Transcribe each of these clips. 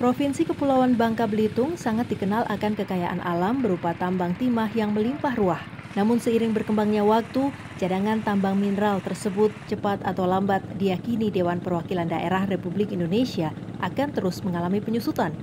Provinsi Kepulauan Bangka Belitung sangat dikenal akan kekayaan alam berupa tambang timah yang melimpah ruah. Namun seiring berkembangnya waktu, cadangan tambang mineral tersebut cepat atau lambat diyakini Dewan Perwakilan Daerah Republik Indonesia akan terus mengalami penyusutan.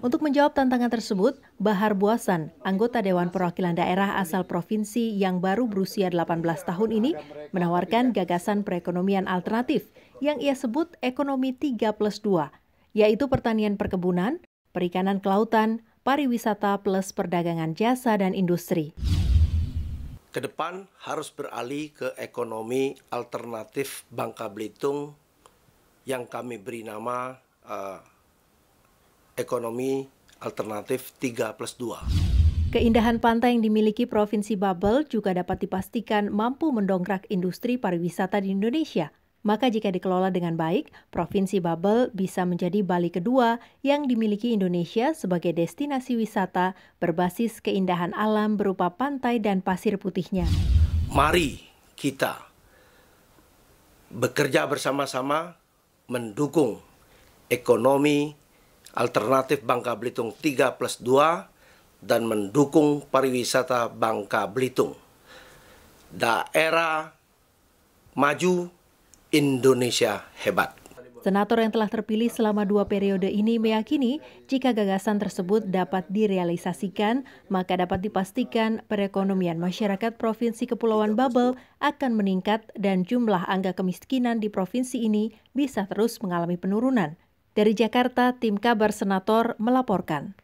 Untuk menjawab tantangan tersebut, Bahar Buasan, anggota Dewan Perwakilan Daerah asal provinsi yang baru berusia 18 tahun ini, menawarkan gagasan perekonomian alternatif yang ia sebut ekonomi 3 plus 2 yaitu pertanian perkebunan, perikanan kelautan, pariwisata plus perdagangan jasa dan industri. Kedepan harus beralih ke ekonomi alternatif Bangka Belitung yang kami beri nama uh, ekonomi alternatif 3 plus 2. Keindahan pantai yang dimiliki Provinsi Babel juga dapat dipastikan mampu mendongkrak industri pariwisata di Indonesia – maka jika dikelola dengan baik, Provinsi Babel bisa menjadi Bali kedua yang dimiliki Indonesia sebagai destinasi wisata berbasis keindahan alam berupa pantai dan pasir putihnya. Mari kita bekerja bersama-sama mendukung ekonomi alternatif Bangka Belitung 3 plus 2 dan mendukung pariwisata Bangka Belitung. Daerah maju Indonesia hebat. Senator yang telah terpilih selama dua periode ini meyakini jika gagasan tersebut dapat direalisasikan, maka dapat dipastikan perekonomian masyarakat Provinsi Kepulauan Babel akan meningkat dan jumlah angka kemiskinan di provinsi ini bisa terus mengalami penurunan. Dari Jakarta, tim kabar Senator melaporkan.